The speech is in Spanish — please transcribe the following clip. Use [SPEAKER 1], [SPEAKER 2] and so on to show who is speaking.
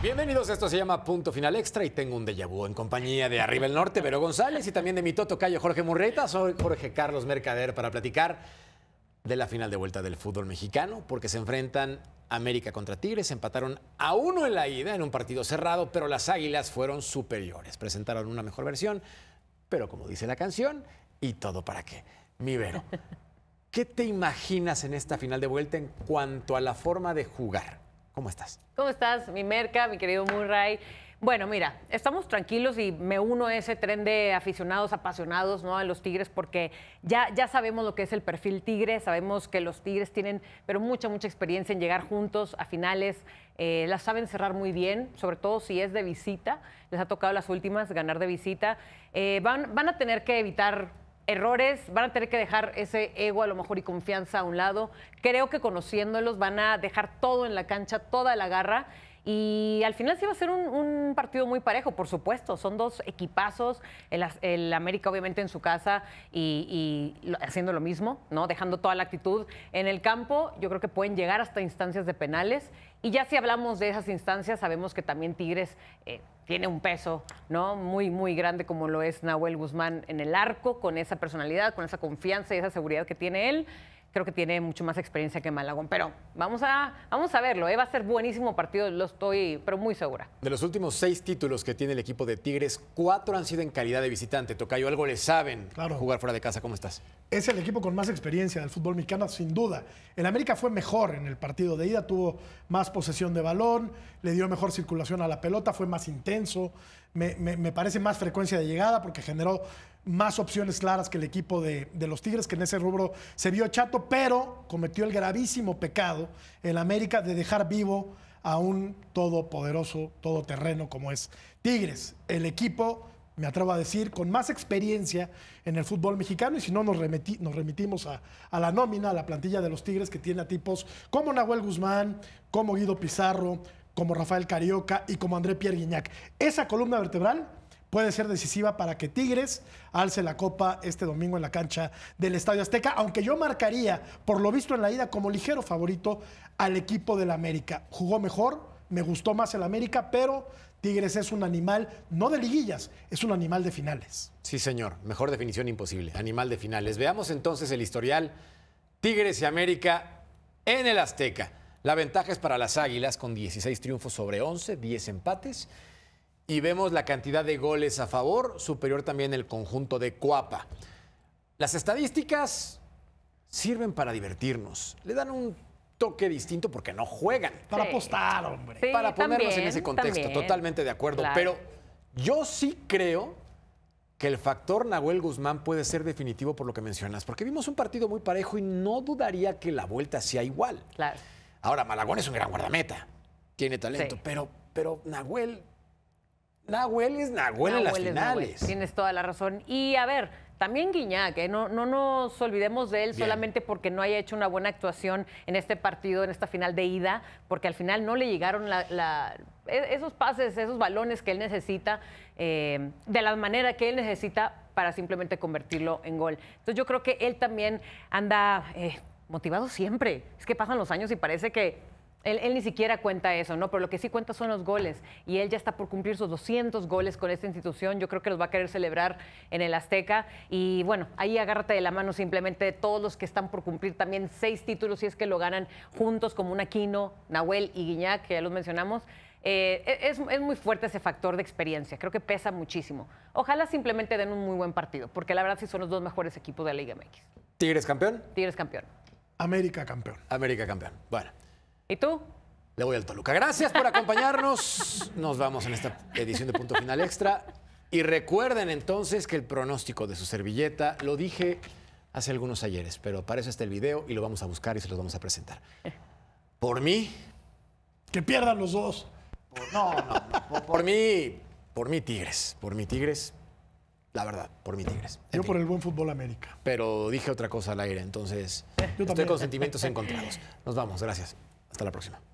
[SPEAKER 1] Bienvenidos, esto se llama Punto Final Extra y tengo un déjà vu en compañía de Arriba el Norte, Vero González y también de mi toto Cayo Jorge Murreta. Soy Jorge Carlos Mercader para platicar de la final de vuelta del fútbol mexicano, porque se enfrentan América contra Tigres, empataron a uno en la ida en un partido cerrado, pero las Águilas fueron superiores, presentaron una mejor versión, pero como dice la canción, y todo para qué. Mi Vero, ¿qué te imaginas en esta final de vuelta en cuanto a la forma de jugar? ¿Cómo estás?
[SPEAKER 2] ¿Cómo estás, mi Merca, mi querido Murray? Bueno, mira, estamos tranquilos y me uno a ese tren de aficionados, apasionados, ¿no? A los Tigres, porque ya, ya sabemos lo que es el perfil Tigre, sabemos que los Tigres tienen, pero mucha, mucha experiencia en llegar juntos a finales, eh, las saben cerrar muy bien, sobre todo si es de visita, les ha tocado las últimas ganar de visita. Eh, van, van a tener que evitar errores, van a tener que dejar ese ego a lo mejor y confianza a un lado. Creo que conociéndolos van a dejar todo en la cancha, toda la garra y al final sí va a ser un, partido muy parejo, por supuesto. Son dos equipazos. El, América, obviamente, en su casa y, haciendo lo mismo, ¿no? Dejando toda la actitud en el campo. Yo creo que pueden llegar hasta instancias de penales. Y ya si hablamos de esas instancias, sabemos que también Tigres. Eh, tiene un peso, ¿no? Muy, muy grande como lo es Nahuel Guzmán en el arco, con esa personalidad, con esa confianza y esa seguridad que tiene él creo que tiene mucho más experiencia que Malagón. Pero vamos a, vamos a verlo. ¿eh? Va a ser buenísimo partido, lo estoy, pero muy segura.
[SPEAKER 1] De los últimos seis títulos que tiene el equipo de Tigres, cuatro han sido en calidad de visitante. Tocayo, algo le saben jugar fuera de casa. ¿Cómo estás?
[SPEAKER 3] Es el equipo con más experiencia del fútbol mexicano, sin duda. En América fue mejor en el partido de ida, tuvo más posesión de balón, le dio mejor circulación a la pelota, fue más intenso. me parece más frecuencia de llegada porque generó más opciones claras que el equipo de, los Tigres, que en ese rubro se vio chato, pero cometió el gravísimo pecado en América de dejar vivo a un todopoderoso, todoterreno como es Tigres. El equipo, me atrevo a decir, con más experiencia en el fútbol mexicano, y si no, nos, remitimos a, la nómina, a la plantilla de los Tigres, que tiene a tipos como Nahuel Guzmán, como Guido Pizarro, como Rafael Carioca y como André Pierre Guiñac. Esa columna vertebral puede ser decisiva para que Tigres alce la copa este domingo en la cancha del Estadio Azteca, aunque yo marcaría, por lo visto en la ida, como ligero favorito al equipo del América. Jugó mejor, me gustó más el América, pero Tigres es un animal, no de liguillas, es un animal de finales. Sí,
[SPEAKER 1] señor, mejor definición imposible, animal de finales. Veamos entonces el historial Tigres y América en el Azteca. La ventaja es para las Águilas con 16 triunfos sobre 11, 10 empates y vemos la cantidad de goles a favor, superior también el conjunto de Cuapa. Las estadísticas sirven para divertirnos, le dan un toque distinto porque no juegan. Para apostar, hombre. para ponernos en ese contexto, totalmente de acuerdo. Pero yo sí creo que el factor Nahuel Guzmán puede ser definitivo por lo que mencionas, porque vimos un partido muy parejo y no dudaría que la vuelta sea igual. Claro. Ahora, Malagón es un gran guardameta, tiene talento,
[SPEAKER 2] pero, pero Nahuel
[SPEAKER 1] Nahuel es Nahuel, en las finales.
[SPEAKER 2] Tienes toda la razón. Y a ver, también Guiñac, ¿eh? no, no nos olvidemos de él solamente porque no haya hecho una buena actuación en este partido, en esta final de ida, porque al final no le llegaron la, e, esos pases, esos balones que él necesita, eh, de la manera que él necesita para simplemente convertirlo en gol. Entonces yo creo que él también anda eh, motivado siempre. Es que pasan los años y parece que él, ni siquiera cuenta eso, ¿no? Pero lo que sí cuenta son los goles. Y él ya está por cumplir sus 200 goles con esta institución. Yo creo que los va a querer celebrar en el Azteca. Y bueno, ahí agárrate de la mano simplemente de todos los que están por cumplir también seis títulos, si es que lo ganan juntos, como un Aquino, Nahuel y Guiñac, que ya los mencionamos. Eh, e, es, es, muy fuerte ese factor de experiencia, creo que pesa muchísimo. Ojalá simplemente den un muy buen partido, porque la verdad sí son los dos mejores equipos de la Liga MX.
[SPEAKER 1] ¿Tigres campeón? Tigres campeón. América campeón. América campeón. Bueno. ¿Y tú? Le voy al Toluca. Gracias por acompañarnos. Nos vamos en esta edición de Punto Final Extra. Y recuerden entonces que el pronóstico de su servilleta, lo dije hace algunos ayeres, pero aparece eso el video y lo vamos a buscar y se los vamos a presentar. Por mí. Que pierdan los dos. no, no, Por, mí, por mí Tigres. Por mí Tigres. La verdad, por mí Tigres.
[SPEAKER 3] Yo por el buen fútbol América.
[SPEAKER 1] Pero dije otra cosa al aire, entonces
[SPEAKER 3] Yo estoy también. con sentimientos encontrados.
[SPEAKER 1] Nos vamos, gracias. Hasta la próxima.